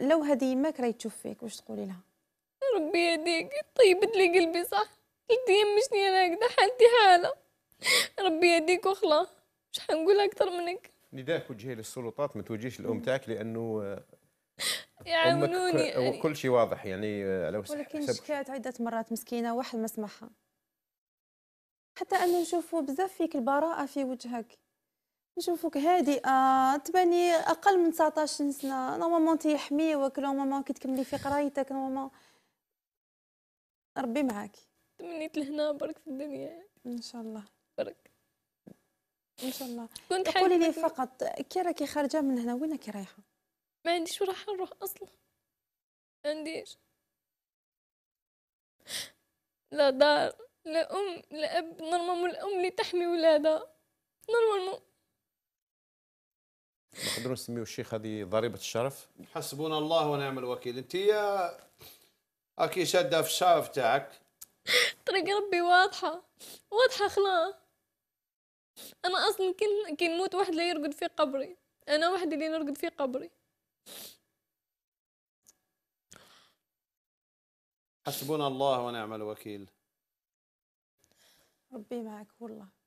لو هذه يماك راهي تشوف فيك واش تقولي لها ربي يهديك طيبت لي قلبي صح قلت يمشني انا هكذا حالتي حاله ربي يهديك وخلاص مش حنقول اكثر منك نداء وجهي للسلطات ما توجيش الام تاعك لانه آه، يعاونوني وكل شيء واضح يعني آه، على ولكن شكات عده مرات مسكينه واحد ما سمعها حتى انه نشوفوا بزاف فيك البراءه في وجهك نشوفك هادئه تباني اقل من 19 سنه نورمالمون تيحميوك ماما كي تكملي في قرايتك نورمالمون ربي معاك تمنيت لهنا برك في الدنيا ان شاء الله برك ان شاء الله كنت قولي لي فقط كي راكي خارجه من هنا وين راكي رايحه ما عنديش راح نروح اصلا ما عنديش لا دار لا ام لا اب نورمالمون الام اللي تحمي ولادها نورمالمون نقدروا نسميو الشيخ هذه ضريبه الشرف حسبنا الله ونعم الوكيل انت يا اكي شاده في الشرف تاعك طريق ربي واضحه واضحه خلاص انا اصلا كي كي نموت واحد لا يرقد في قبري انا وحدي اللي نرقد في قبري حسبنا الله ونعم الوكيل ربي معك والله